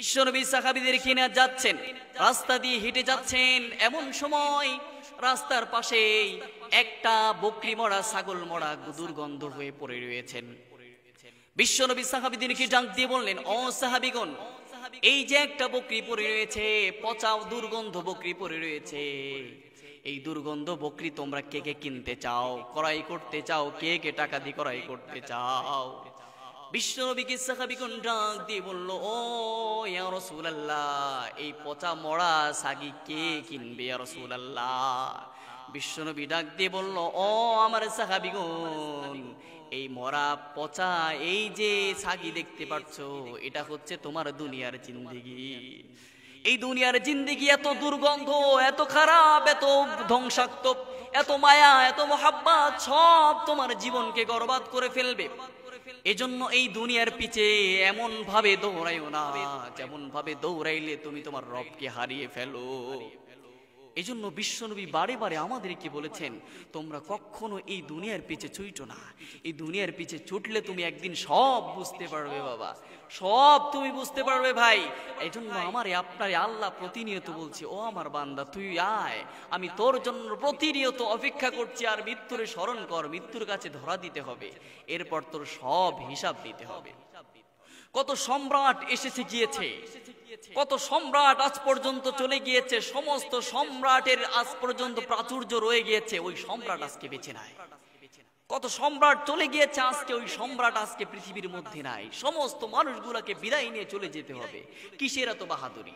বিশ্বনবী সাহাবিদের কিনা যাচ্ছেন রাস্তা দিয়ে হেঁটে যাচ্ছেন এমন সময় রাস্তার পাশে একটা বকরি মরা ছাগল মরা দুর্গন্ধ হয়ে পড়ে রয়েছেন বিশ্বনবী কি ডাক দিয়ে বললেন অ সাহাবিগণ এই যে একটা বকরি পড়ে রয়েছে পচাও দুর্গন্ধ বকরি পড়ে রয়েছে এই দুর্গন্ধ বকরি তোমরা কে কে কিনতে চাও করাই করতে চাও কে কে টাকা দিয়ে করাই করতে চাও বিশ্বনবীকে সাহাবিগুন ডাক দিয়ে বলল ও ইয়া রাসূলুল্লাহ এই পচা মরা সাগি কে কিনবে ইয়া রাসূলুল্লাহ বিশ্বনবী ডাক দিয়ে বলল ও আমার সাহাবিগুন এই মরা পচা এই যে সাগি দেখতে পাচ্ছ এটা হচ্ছে তোমার দুনিয়ার জিন্দিগি এই দুনিয়ার জিন্দিগি এত দুর্গন্ধ এত খারাপ এত ধ্বংসাত্মক এত মায়া এত মহাব্বাত সব তোমার জীবনকে গর্বাদ করে ফেলবে এজন্য এই দুনিয়ার পিছে এমন ভাবে দৌড়াইও না যেমন ভাবে দৌড়াইলে তুমি তোমার রবকে হারিয়ে ফেলো এজন্য বিশ্বনবী বারে বারে আমাদেরকে বলেছেন তোমরা কখনো এই দুনিয়ার পিছে ছুইটো না এই দুনিয়ার পিছে ছুটলে তুমি একদিন সব বুঝতে পারবে বাবা সব তুমি বুঝতে পারবে ভাই এই জন্য আমার আপনার আল্লাহ প্রতিনিয়ত বলছে ও আমার বান্দা তুই আয় আমি তোর জন্য প্রতিনিয়ত অপেক্ষা করছি আর মৃত্যুরে স্মরণ কর মৃত্যুর কাছে ধরা দিতে হবে এরপর তোর সব হিসাব দিতে হবে কত সম্রাট এসেছে গিয়েছে কত সম্রাট আজ পর্যন্ত চলে গিয়েছে সমস্ত সম্রাটের আজ পর্যন্ত প্রাচুর্য রয়ে গিয়েছে ওই সম্রাট আজকে বেঁচে নাই কত সম্রাট চলে গিয়েছে আজকে ওই সম্রাট আজকে পৃথিবীর মধ্যে নাই সমস্ত মানুষগুলাকে বিদায় নিয়ে চলে যেতে হবে কিসের এত বাহাদুরি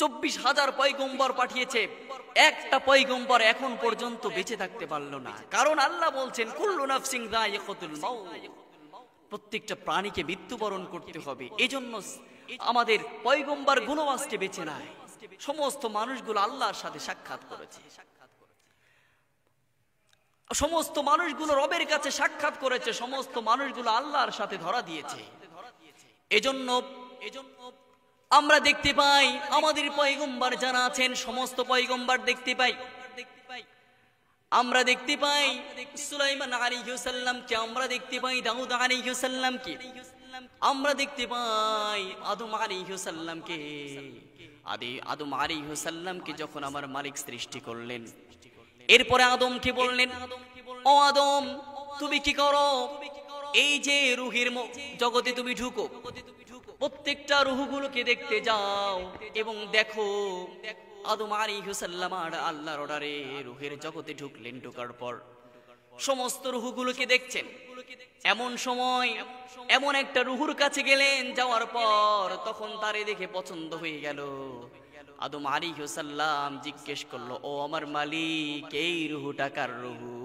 চব্বিশ হাজার পয়গম্বর পাঠিয়েছে একটা পয়গম্বর এখন পর্যন্ত বেঁচে থাকতে পারলো না কারণ আল্লাহ বলছেন কুল্লু নাফসিং দা ইয়কুল মাউ প্রত্যেকটা প্রাণীকে মৃত্যুবরণ করতে হবে এজন্য আমাদের পয়গম্বার গুণবাসকে বেছে নেয় সমস্ত মানুষগুলো আল্লাহর সাথে সাক্ষাৎ করেছে সমস্ত মানুষগুলো রবের কাছে সাক্ষাৎ করেছে সমস্ত মানুষগুলো আল্লাহর সাথে ধরা দিয়েছে এজন্য এজন্য আমরা দেখতে পাই আমাদের পয়গম্বার যারা আছেন সমস্ত পয়গম্বার দেখতে পাই আমরা দেখতে পাই সুলাইমান আলী হুসাল্লামকে আমরা দেখতে পাই দাউদ আলী হুসাল্লামকে আমরা দেখতে পাই আদম আলী হুসাল্লামকে আদি আদম আলী হুসাল্লামকে যখন আমার মালিক সৃষ্টি করলেন এরপরে আদমকে বললেন ও আদম তুমি কি করো এই যে রুহির জগতে তুমি ঢুকো প্রত্যেকটা রুহগুলোকে দেখতে যাও এবং দেখো দেখো আদম আলী হুসাল্লামার আল্লাহর অর্ডারে রুহের জগতে ঢুকলেন ঢোকার পর সমস্ত রুহগুলোকে দেখছেন এমন সময় এমন একটা রুহুর কাছে গেলেন যাওয়ার পর তখন তারে দেখে পছন্দ হয়ে গেল আদম আলী হুসাল্লাম জিজ্ঞেস করলো ও আমার মালিক এই রুহুটা কার রুহু